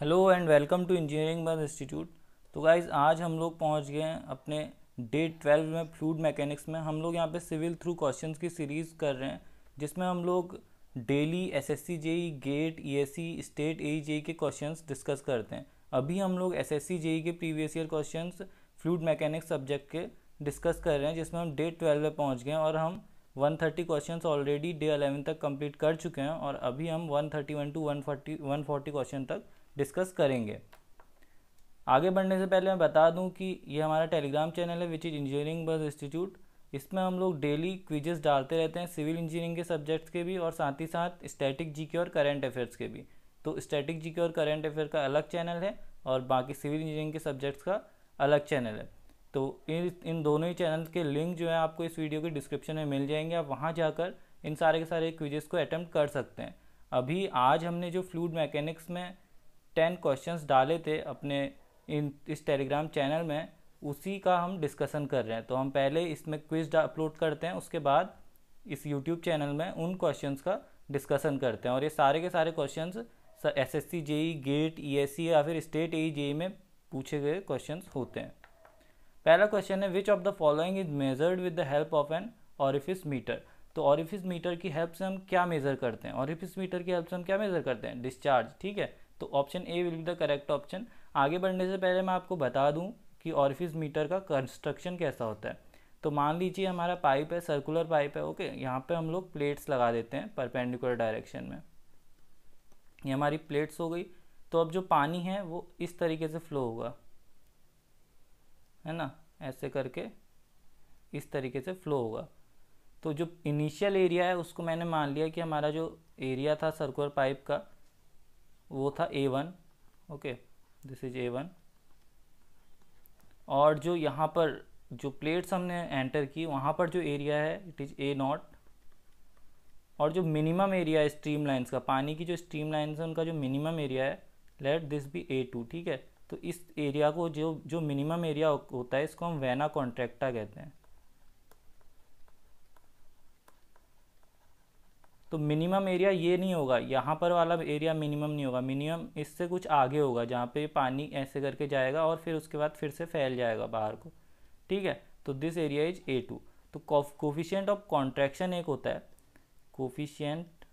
hello and welcome to engineering bus institute तो guys आज हम लोग पहुंच गए हैं अपने डे ट्वेल्व में फ्लूड मैकेनिक्स में हम लोग यहाँ पे सिविल थ्रू क्वेश्चन की सीरीज़ कर रहे हैं जिसमें हम लोग daily S S C JE GATE E S C state A JE के क्वेश्चन डिस्कस करते हैं अभी हम लोग एस एस सी जेई के previous year question fluid mechanics subject के डिस्कस कर रहे हैं जिसमें हम डे ट्वेल्व में पहुँच गए हैं और हम one thirty question already day eleven तक कम्प्लीट कर चुके हैं और अभी हम one thirty one to one forty one forty question तक डिस्कस करेंगे आगे बढ़ने से पहले मैं बता दूं कि ये हमारा टेलीग्राम चैनल है which is engineering bus institute इसमें हम लोग डेली क्विजेस डालते रहते हैं सिविल इंजीनियरिंग के सब्जेक्ट्स के भी और साथ ही साथ स्टैटिक जी और करेंट अफेयर्स के भी तो स्टैटिक जी और करेंट अफेयर का अलग चैनल है और बाकी सिविल इंजीनियरिंग के सब्जेक्ट्स का अलग चैनल है तो इन इन दोनों ही चैनल के लिंक जो है आपको इस वीडियो के डिस्क्रिप्शन में मिल जाएंगे आप वहाँ जाकर इन सारे के सारे क्विजेस को अटैम्प्ट कर सकते हैं अभी आज हमने जो फ्लूड मैकेनिक्स में टेन क्वेश्चंस डाले थे अपने इन इस टेलीग्राम चैनल में उसी का हम डिस्कशन कर रहे हैं तो हम पहले इसमें क्विज अपलोड करते हैं उसके बाद इस यूट्यूब चैनल में उन क्वेश्चंस का डिस्कशन करते हैं और ये सारे के सारे question S S C E GATE E S C e, e e या फिर स्टेट ए ई में पूछे गए क्वेश्चन होते हैं पहला क्वेश्चन है which of the following is measured with the help of an orifice meter तो ऑरिफिस मीटर की हेल्प से हम क्या मेज़र करते हैं ऑरिफिस मीटर की हेल्प से हम क्या मेज़र करते हैं डिस्चार्ज ठीक है तो option A will be the correct option आगे बढ़ने से पहले मैं आपको बता दूं कि ऑर्फिस मीटर का कंस्ट्रक्शन कैसा होता है तो मान लीजिए हमारा पाइप है सर्कुलर पाइप है ओके यहाँ पे हम लोग प्लेट्स लगा देते हैं परपेंडिकुलर डायरेक्शन में ये हमारी प्लेट्स हो गई तो अब जो पानी है वो इस तरीके से फ्लो होगा है ना ऐसे करके इस तरीके से फ्लो होगा तो जो इनिशियल एरिया है उसको मैंने मान लिया कि हमारा जो एरिया था सर्कुलर पाइप का वो था A one okay this is A one और जो यहाँ पर जो प्लेट्स हमने एंटर की वहाँ पर जो एरिया है इट इज़ ए नॉट और जो मिनिमम एरिया है स्ट्रीम लाइन्स का पानी की जो स्ट्रीम लाइन्स है उनका जो मिनिमम एरिया है let this be A two ठीक है तो इस एरिया को जो जो मिनिमम एरिया होता है इसको हम वैना कॉन्ट्रैक्टा कहते हैं तो मिनिमम एरिया ये नहीं होगा यहाँ पर वाला एरिया मिनिमम नहीं होगा मिनिमम इससे कुछ आगे होगा जहाँ पे पानी ऐसे करके जाएगा और फिर उसके बाद फिर से फैल जाएगा बाहर को ठीक है तो this area is A two तो कोफिशियंट ऑफ कॉन्ट्रैक्शन एक होता है कोफिशियंट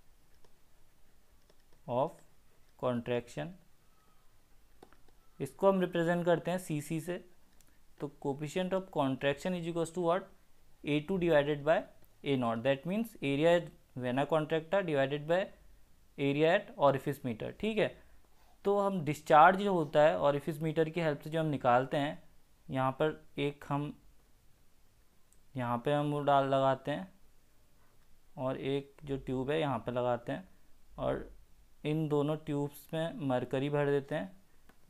ऑफ कॉन्ट्रैक्शन इसको हम रिप्रेजेंट करते हैं सी सी से तो coefficient of contraction is equals to what A two divided by A naught that means area vena contracta divided by area at orifice meter ठीक है तो हम डिस्चार्ज जो होता है ऑरिफिस मीटर की हेल्प से जो हम निकालते हैं यहाँ पर एक हम यहाँ पे हम डाल लगाते हैं और एक जो ट्यूब है यहाँ पे लगाते हैं और इन दोनों ट्यूब्स में मरकरी भर देते हैं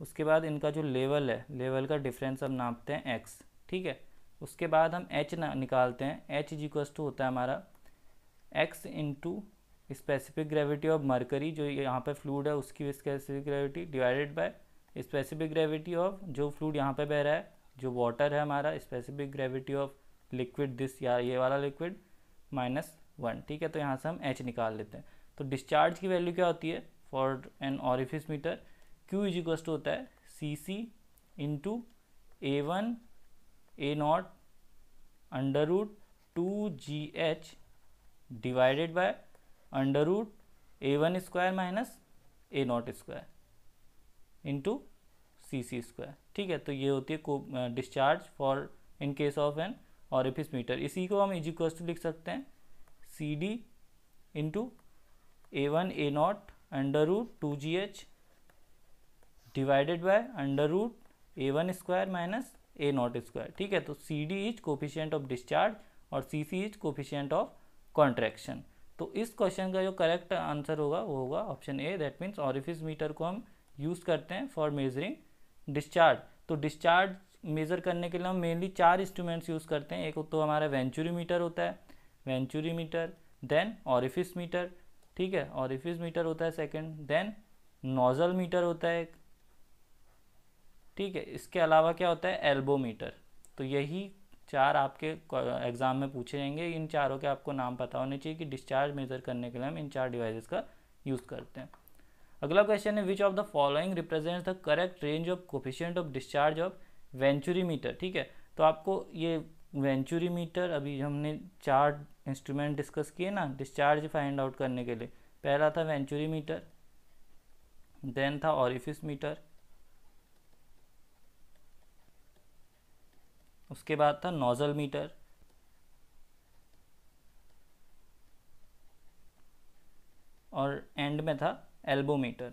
उसके बाद इनका जो लेवल है लेवल का डिफरेंस हम नापते हैं एक्स ठीक है उसके बाद हम एच ना निकालते हैं एच इज टू होता है हमारा X into specific gravity of mercury जो यहाँ पे फ्लूड है उसकी specific gravity divided by specific gravity of जो फ्लूड यहाँ पे बह रहा है जो वाटर है हमारा specific gravity of liquid this या ये वाला लिक्विड माइनस वन ठीक है तो यहाँ से हम एच निकाल लेते हैं तो डिस्चार्ज की वैल्यू क्या होती है for an orifice meter Q is equals to होता है C C into A one A naught under root two G H divided by under root A one square minus A naught square into C C square ठीक है तो ये होती है discharge for in case of an और orifice meter इसी को हम इजिक्वस्ट लिख सकते हैं C D into A one A naught under root two G H divided by under root A one square minus A naught square ठीक है तो C D is coefficient of discharge और C C is coefficient of contraction तो इस question का जो correct answer होगा वो होगा option A that means orifice meter को हम यूज़ करते हैं फॉर मेजरिंग डिस्चार्ज तो डिस्चार्ज मेज़र करने के लिए हम मेनली चार इंस्ट्रूमेंट्स यूज़ करते हैं एक तो हमारा वेंचुरी मीटर होता है venturi meter then orifice meter ठीक है ऑरिफिस मीटर होता है सेकेंड देन नोज़ल मीटर होता है एक ठीक है इसके अलावा क्या होता है एल्बो मीटर तो यही चार आपके एग्ज़ाम में पूछे जाएंगे इन चारों के आपको नाम पता होने चाहिए कि डिस्चार्ज मेजर करने के लिए हम इन चार डिवाइसेस का यूज़ करते हैं अगला क्वेश्चन है which of the following represents the correct range of coefficient of discharge of venturi meter ठीक है तो आपको ये वेंचुरी मीटर अभी हमने चार इंस्ट्रूमेंट डिस्कस किए ना डिस्चार्ज फाइंड आउट करने के लिए पहला था वेंचुरी मीटर देन था ऑरिफिस मीटर उसके बाद था नोज़ल मीटर और एंड में था एल्बोमीटर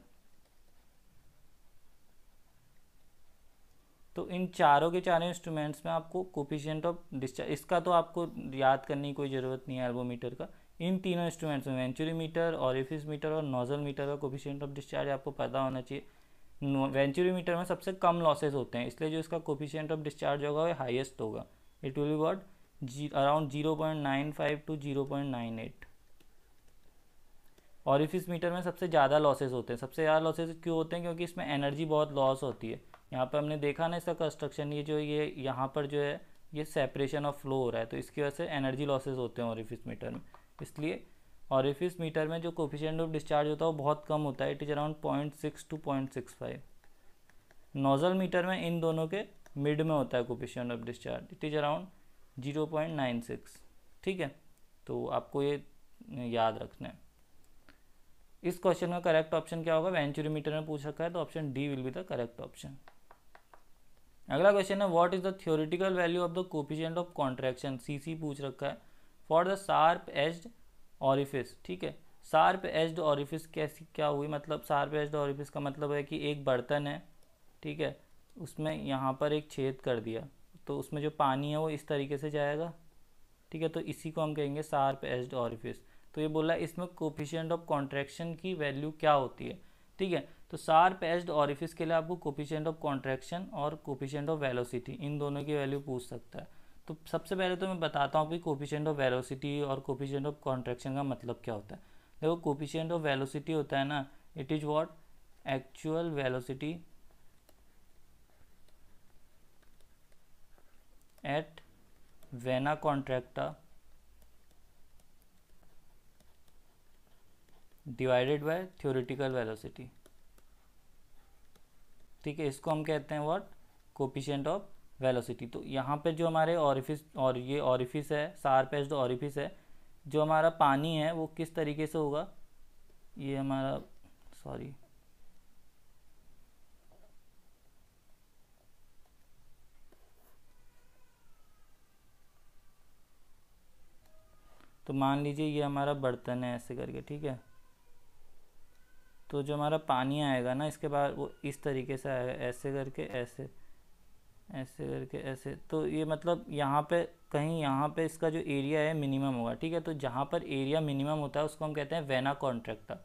तो इन चारों के चारों इंस्ट्रूमेंट्स में आपको कोफिशियंट ऑफ डिस्चार्ज इसका तो आपको याद करने की कोई ज़रूरत नहीं है एल्बोमीटर का इन तीनों इंस्ट्रूमेंट्स में वेंचुरी मीटर ऑरिफिस मीटर और नोजल मीटर का कोफिशियंट ऑफ डिस्चार्ज आपको पता होना चाहिए वेंचुरीमीटर में सबसे कम लॉसेज होते हैं इसलिए जो इसका कोफिशियंट ऑफ डिस्चार्ज होगा वो हाइएस्ट होगा इट विल बी वॉट जी around zero point nine five to zero point nine eight और इस मीटर में सबसे ज़्यादा लॉसेज होते हैं सबसे ज़्यादा लॉसेज क्यों होते हैं क्योंकि इसमें एनर्जी बहुत लॉस होती है यहाँ पर हमने देखा ना इसका कंस्ट्रक्शन ये जो ये यहाँ पर जो है ये सेपरेशन ऑफ फ्लो हो रहा है तो इसकी वजह से एनर्जी लॉसेज होते हैं और इस मीटर में इसलिए और इफ़ इस मीटर में जो कोफिशेंट ऑफ डिस्चार्ज होता है वो बहुत कम होता है it is around point six to point six five nozzle meter में इन दोनों के मिड में होता है coefficient of discharge it is around zero point nine six ठीक है तो आपको ये याद रखना है इस क्वेश्चन का करेक्ट ऑप्शन क्या होगा वेंचुरी मीटर में पूछ रखा है तो option D will be the correct option अगला क्वेश्चन है what is the theoretical value of the coefficient of contraction CC पूछ रखा है for the sharp edged orifice ठीक है सार्प एज्ड ऑरिफिस कैसी क्या हुई मतलब सार्प एज्ड ऑरिफिस का मतलब है कि एक बर्तन है ठीक है उसमें यहाँ पर एक छेद कर दिया तो उसमें जो पानी है वो इस तरीके से जाएगा ठीक है तो इसी को हम कहेंगे सार्प एज्ड ऑरिफिस तो ये बोला इसमें कोफिशियंट ऑफ कॉन्ट्रैक्शन की वैल्यू क्या होती है ठीक है तो सार्प एज्ड ऑरिफिस के लिए आपको कोफिशियंट ऑफ कॉन्ट्रैक्शन और कोफिशियंट ऑफ वेलोसिटी इन दोनों की वैल्यू पूछ सकता है तो सबसे पहले तो मैं बताता हूँ कि कोपिशेंट ऑफ वेलोसिटी और कोपिशेंट ऑफ कॉन्ट्रेक्शन का मतलब क्या होता है देखो कोपिशेंट ऑफ वेलोसिटी होता है ना it is what actual velocity at vena contracta divided by theoretical velocity ठीक है इसको हम कहते हैं व्हाट कोपिशेंट ऑफ वेलोसिटी तो यहाँ पर जो हमारे ऑरिफिस और ये ऑरिफिस है सारपेस्ड ऑरिफिस है जो हमारा पानी है वो किस तरीके से होगा ये हमारा सॉरी तो मान लीजिए ये हमारा बर्तन है ऐसे करके ठीक है तो जो हमारा पानी आएगा ना इसके बाद वो इस तरीके से आएगा ऐसे करके ऐसे ऐसे करके ऐसे तो ये मतलब यहाँ पे कहीं यहाँ पे इसका जो एरिया है मिनिमम होगा ठीक है तो जहाँ पर एरिया मिनिमम होता है उसको हम कहते हैं वेना कॉन्ट्रैक्टर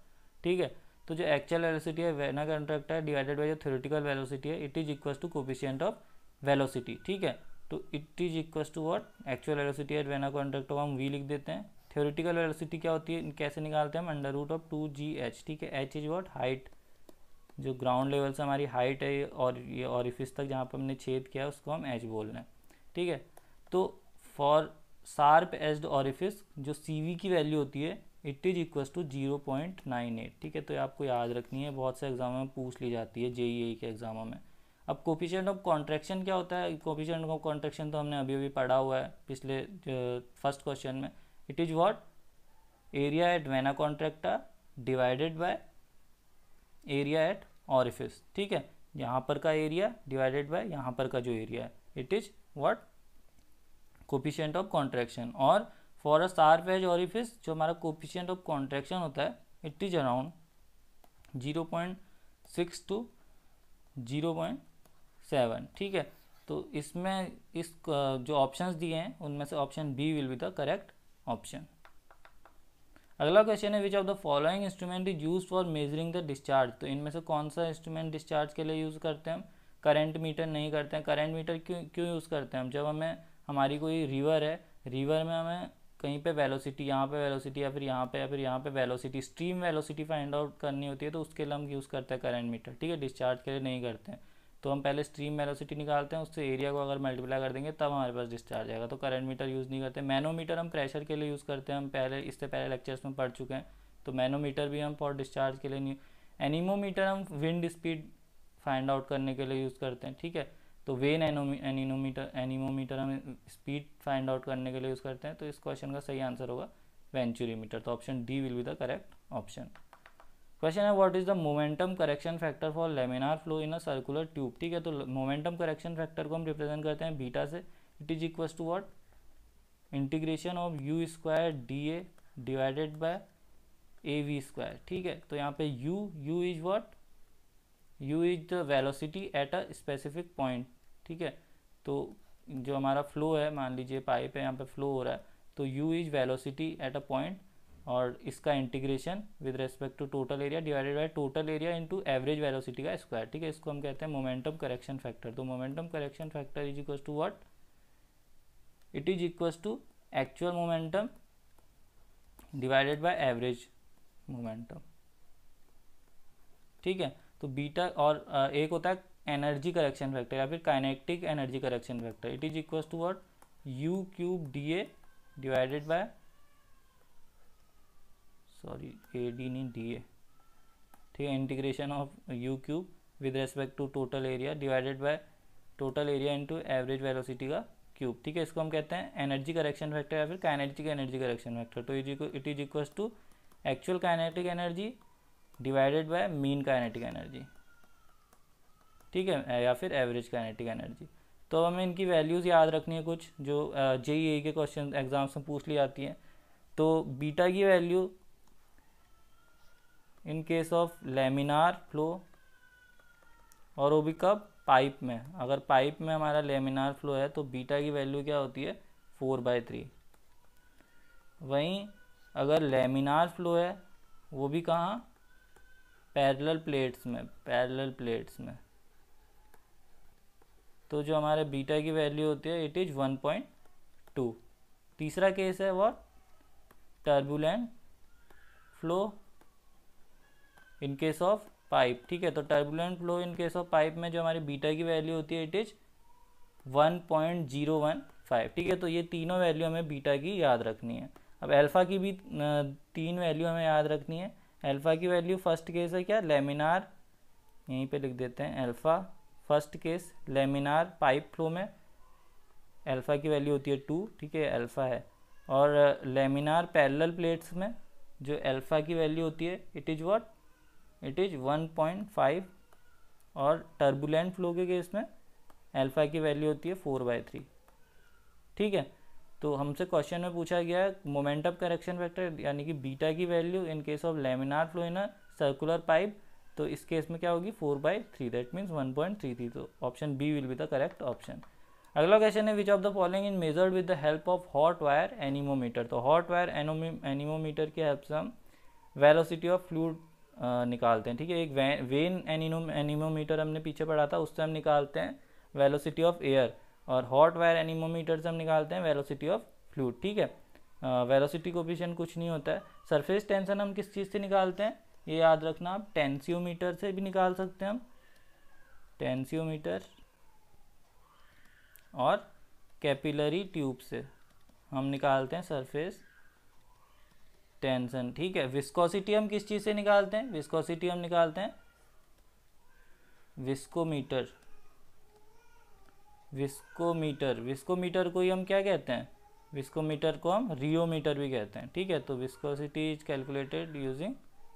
ठीक है तो जो एक्चुअल वेलोसिटी है वेना कॉन्ट्रैक्टर डिवाइडेड बाई जो थ्योरेटिकल वेलोसिटी है it is equal to coefficient of velocity ठीक है तो it is equal to what actual velocity at vena contracta हम वी लिख देते हैं थ्योरेटिकल वेलोसिटी क्या होती है कैसे निकालते हैं हम under root of two G H ठीक है एच इज वॉट हाइट जो ग्राउंड लेवल से हमारी हाइट है और ये और इफिस तक जहाँ पर हमने छेद किया उसको हम एज बोल रहे हैं ठीक है तो फॉर शार्प एज्ड ऑरिफिस जो सी की वैल्यू होती है it is equal to zero point nine eight ठीक है तो ये आपको याद रखनी है बहुत से एग्जामों में पूछ ली जाती है जेई e के एग्जामों में अब कोफिशेंट ऑफ कॉन्ट्रैक्शन क्या होता है कोफिशेंट ऑफ कॉन्ट्रेक्शन तो हमने अभी अभी पढ़ा हुआ है पिछले फर्स्ट क्वेश्चन में it is what area at vena contracta divided by area at orifice ठीक है यहाँ पर का एरिया डिवाइडेड बाय यहाँ पर का जो एरिया है it is what coefficient of contraction और for a star wedge orifice जो हमारा कोपिशेंट ऑफ कॉन्ट्रैक्शन होता है it is around zero point six to zero point seven ठीक है तो इसमें इस जो ऑप्शंस दिए हैं उनमें से option B will be the correct option अगला क्वेश्चन है which of the following instrument is use for measuring the discharge तो इनमें से कौन सा इंस्ट्रूमेंट डिस्चार्ज के लिए यूज़ करते हैं हम करंट मीटर नहीं करते हैं करंट मीटर क्यों क्यों यूज़ करते हैं हम जब हमें हमारी कोई रिवर है रिवर में हमें कहीं पे वेलोसिटी यहाँ पे वेलोसिटी या फिर यहाँ पे या फिर यहाँ पे velocity stream velocity find out करनी होती है तो उसके लिए हम यूज़ करते हैं करंट मीटर ठीक है डिस्चार्ज के लिए नहीं करते हैं तो हम पहले स्ट्रीम वेलोसिटी निकालते हैं उससे एरिया को अगर मल्टीप्लाई कर देंगे तब हमारे पास डिस्चार्ज आएगा तो करंट मीटर यूज़ नहीं करते मैनोमीटर हम प्रेशर के लिए यूज़ करते हैं हम पहले इससे पहले लेक्चर्स में पढ़ चुके हैं तो मैनोमीटर भी हम फॉर डिस्चार्ज के लिए नहीं एनिमोमीटर हम विंड स्पीड फाइंड आउट करने के लिए यूज़ करते हैं ठीक है तो वेन एनिमोमीटर एनिमोमीटर हम स्पीड फाइंड आउट करने के लिए यूज़ करते हैं तो इस क्वेश्चन का सही आंसर होगा वेंचुरी मीटर तो option D will be the correct option question है what is the momentum correction factor for laminar flow in a circular tube ठीक है तो मोमेंटम करेक्शन फैक्टर को हम रिप्रेजेंट करते हैं बीटा से it is equal to what integration of U square D A divided by A V square ठीक है तो यहाँ पे U U is what U is the velocity at a specific point ठीक है तो जो हमारा फ्लो है मान लीजिए पाइप है यहाँ पे फ्लो हो रहा है तो u is velocity at a point और इसका integration with respect to total area divided by total area into average velocity का स्क्वायर ठीक है इसको हम कहते हैं मोमेंटम करेक्शन फैक्टर तो momentum correction factor is equal to what it is equal to actual momentum divided by average momentum ठीक है तो बीटा और एक होता है एनर्जी करेक्शन फैक्टर या फिर kinetic energy correction factor it is equal to what u cube d A divided by sorry A d नहीं डी ए ठीक है integration of u cube with respect to total area divided by total area into average velocity का cube ठीक है इसको हम कहते हैं एनर्जी करेक्शन फैक्टर या फिर काइनेटिक एनर्जी करेक्शन फैक्टर तो it is equal to actual kinetic energy divided by mean kinetic energy ठीक है या फिर एवरेज काइनेटिक एनर्जी तो हमें इनकी वैल्यूज़ याद रखनी है कुछ जो जे uh, e e के क्वेश्चन एग्जाम्स में पूछ ली जाती हैं तो बीटा की value in case of laminar flow और वो भी कब पाइप में अगर पाइप में हमारा लेमिनार फ्लो है तो बीटा की वैल्यू क्या होती है फोर बाय थ्री वहीं अगर लेमिनार फ्लो है वो भी कहाँ पैरेलल प्लेट्स में पैरेलल प्लेट्स में तो जो हमारे बीटा की वैल्यू होती है it is one point two तीसरा केस है वह turbulent flow in case of pipe ठीक है तो turbulent flow in case of pipe में जो हमारे बीटा की वैल्यू होती है इट इज 1.015 ठीक है तो ये तीनों वैल्यू हमें बीटा की याद रखनी है अब अल्फ़ा की भी तीन वैल्यू हमें याद रखनी है अल्फ़ा की वैल्यू फर्स्ट केस है क्या लेमिनार यहीं पे लिख देते हैं alpha first case laminar pipe flow में अल्फ़ा की वैल्यू होती है टू ठीक है अल्फ़ा है और लेमिनार पैरेलल प्लेट्स में जो अल्फ़ा की वैल्यू होती है it is what it is 1.5 और टर्बुलेंट फ्लो के केस में अल्फा की वैल्यू होती है फोर बाय थ्री ठीक है तो हमसे क्वेश्चन में पूछा गया है मोमेंटम करेक्शन फैक्टर यानी कि बीटा की value in case of laminar flow in circular pipe तो इस केस में क्या होगी four by three that means one point three three तो option B will be the correct option अगला क्वेश्चन है which of the following in measured with the help of hot wire anemometer तो hot wire anemometer की help से हम velocity of fluid निकालते हैं ठीक है एक वे, वेन एनिमो एनिमोमीटर हमने पीछे पढ़ा था उससे हम निकालते हैं वेलोसिटी ऑफ एयर और हॉट वायर एनिमोमीटर से हम निकालते हैं वेलोसिटी ऑफ फ्लूड ठीक है वेलोसिटी कोपिशन कुछ नहीं होता है सरफेस टेंशन हम किस चीज़ से निकालते हैं ये याद रखना आप टेंसीोमीटर से भी निकाल सकते हैं हम टेंसीोमीटर और कैपिलरी ट्यूब से हम निकालते हैं सरफेस टेंशन ठीक है विस्कोसिटी हम किस चीज़ से निकालते हैं विस्कोसिटी हम निकालते हैं विस्कोमीटर विस्कोमीटर विस्कोमीटर को ही हम क्या कहते हैं विस्कोमीटर को हम रियोमीटर भी कहते हैं ठीक है तो viscosity is calculated using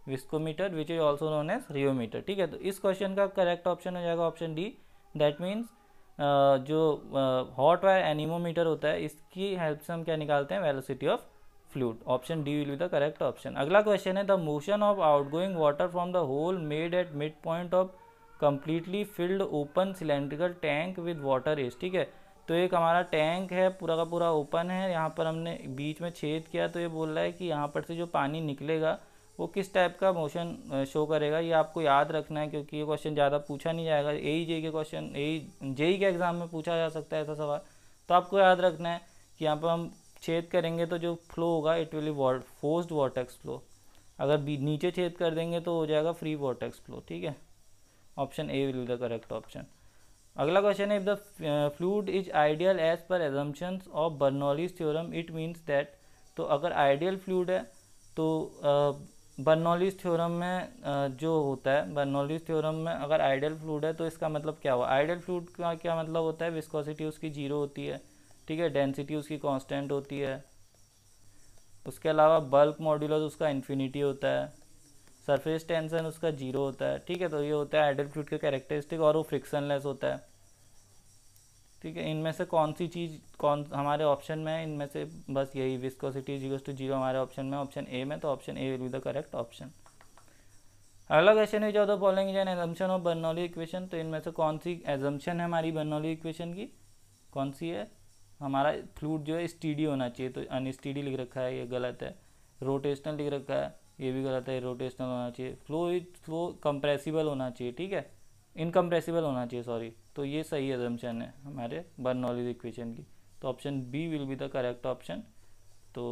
viscometer which is also known as rheometer ठीक है तो इस क्वेश्चन का करेक्ट ऑप्शन हो जाएगा ऑप्शन डी दैट मीन्स जो हॉट वायर एनिमोमीटर होता है इसकी हेल्प से हम क्या निकालते हैं velocity of fluid option D will be the correct option अगला क्वेश्चन है the motion of outgoing water from the hole made at mid point of completely filled open cylindrical tank with water is ठीक है तो एक हमारा tank है पूरा का पूरा ओपन है यहाँ पर हमने बीच में छेद किया तो ये बोल रहा है कि यहाँ पर से जो पानी निकलेगा वो किस टाइप का मोशन शो करेगा ये आपको याद रखना है क्योंकि ये क्वेश्चन ज़्यादा पूछा नहीं जाएगा ए ही जे के क्वेश्चन ए ही जे के एग्ज़ाम में पूछा जा सकता है ऐसा सवाल तो आपको याद रखना है कि यहाँ पर हम छेद करेंगे तो जो फ्लो होगा it will forced vortex flow अगर नीचे छेद कर देंगे तो हो जाएगा फ्री वॉटेक्स फ्लो ठीक है option A will the correct option अगला क्वेश्चन है if the fluid is ideal as per assumptions of Bernoulli's theorem it means that तो अगर आइडियल फ्लूड है तो बर्नौलीज uh, थ्योरम में uh, जो होता है बर्नौलीज थ्योरम में अगर आइडियल फ्लूड है तो इसका मतलब क्या हुआ आइडियल फ्लूड का क्या मतलब होता है विस्कोसिटी उसकी जीरो होती है ठीक है डेंसिटी उसकी कांस्टेंट होती है उसके अलावा बल्क मॉड्यूलस उसका इन्फिनिटी होता है सरफेस टेंशन उसका जीरो होता है ठीक है तो ये होता है आइडल फ्लूड का कैरेक्टरिस्टिक और वो फ्रिक्शनलेस होता है ठीक है इनमें से कौन सी चीज़ कौन हमारे ऑप्शन में है इनमें से बस यही विस्कोसिटी जीरोस टू जीरो हमारे ऑप्शन में ऑप्शन ए में तो option A will be the correct option अगला क्वेश्चन है जो तो बोलेंगे जैन एजम्पन ऑफ बर्नौली इक्वेशन तो इनमें से कौन सी एजम्पन है हमारी बर्नौली इक्वेशन की कौन सी है हमारा फ्लूट जो है स्टीडी होना चाहिए तो अनस्टीडी लिख रखा है ये गलत है रोटेशनल लिख रखा है ये भी गलत है रोटेशनल होना चाहिए फ्लो इज फ्लो कंप्रेसिबल होना चाहिए ठीक है इनकम्प्रेसिबल होना चाहिए सॉरी तो ये सही एजम्पन है हमारे बर्नौलीज इक्वेशन की तो option B will be the correct option तो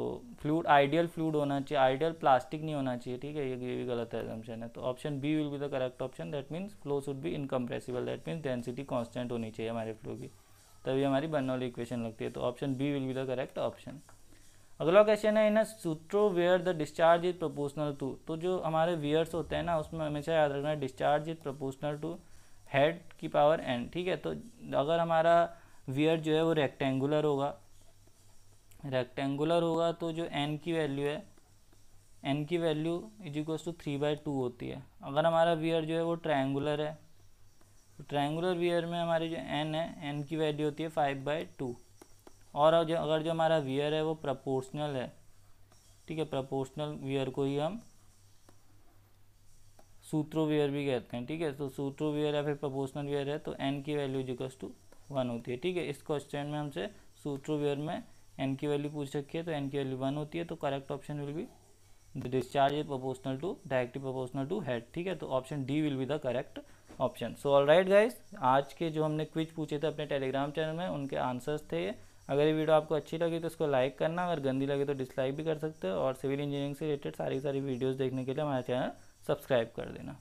फ्लूड आइडियल फ्लूड होना चाहिए आइडियल प्लास्टिक नहीं होना चाहिए ठीक है ये ये भी गलत है एजम्पन है तो option B will be the correct option that means flow should भी incompressible that means density constant होनी चाहिए हमारे फ्लो की तभी हमारी बनने वाली इक्वेशन लगती है तो option B will be the correct option अगला क्वेश्चन है in Sutro weir the discharge is proportional to तो जो हमारे वियर्स होते हैं ना उसमें हमेशा याद रखना है discharge is proportional to head की पावर एन ठीक है तो अगर हमारा वियर जो है वो रेक्टेंगुलर होगा रेक्टेंगुलर होगा तो जो एन की वैल्यू है एन की value is equals to three by two होती है अगर हमारा वियर जो है वो ट्रायंगुलर है तो ट्रायंगुलर वियर में हमारी जो एन है एन की वैल्यू होती है फाइव बाई टू और जो अगर जो हमारा वियर है वो प्रपोर्शनल है ठीक है प्रपोर्शनल वियर को ही हम सूत्रो वियर भी कहते हैं ठीक है तो सूत्रो वियर या फिर प्रपोर्शनल वियर है तो एन की वैल्यू जिकस टू वन होती है ठीक है इस क्वेश्चन में हमसे सूत्रो वियर में एन की वैल्यू पूछ रखी है तो एन की वैल्यू वन होती है तो correct option will be discharge is proportional to directly proportional to head ठीक है तो option D will be the correct option so all right guys आज के जो हमने क्विज पूछे थे अपने टेलीग्राम चैनल में उनके आंसर्स थे अगर ये वीडियो आपको अच्छी लगी तो इसको लाइक करना अगर गंदी लगे तो डिसलाइक भी कर सकते हो और सिविल इंजीनियरिंग से रिलेटेड सारी सारी वीडियोज़ देखने के लिए हमारा चैनल सब्सक्राइब कर देना